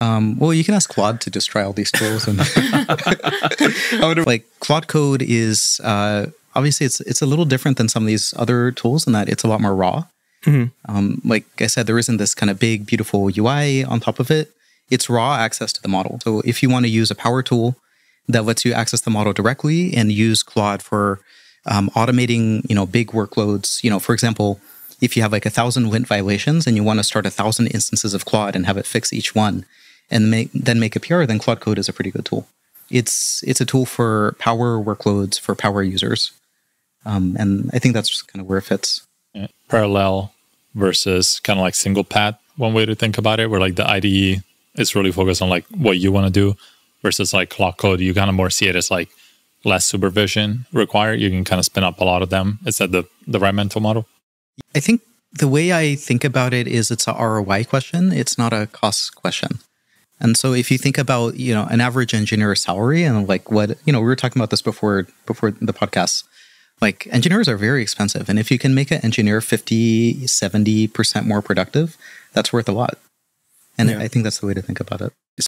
Um, well, you can ask Quad to just try all these tools, and I like Quad Code is uh, obviously it's it's a little different than some of these other tools in that it's a lot more raw. Mm-hmm. Um, like I said, there isn't this kind of big beautiful UI on top of it. It's raw access to the model. So if you want to use a power tool that lets you access the model directly and use Quad for um, automating, you know, big workloads. You know, for example, if you have like a thousand lint violations and you want to start a thousand instances of Quad and have it fix each one, and make, then make a PR, then Cloud Code is a pretty good tool. It's it's a tool for Power workloads for Power users, um, and I think that's kind of where it fits. Yeah. Parallel versus kind of like single path. One way to think about it, where like the IDE is really focused on like what you want to do, versus like Cloud Code, you kind of more see it as like less supervision required. You can kind of spin up a lot of them. Is that the the right mental model? I think the way I think about it is it's a ROI question. It's not a cost question. And so if you think about, you know, an average engineer salary and like what, you know, we were talking about this before before the podcast. Like engineers are very expensive and if you can make an engineer 50, 70% more productive, that's worth a lot. And yeah. I think that's the way to think about it.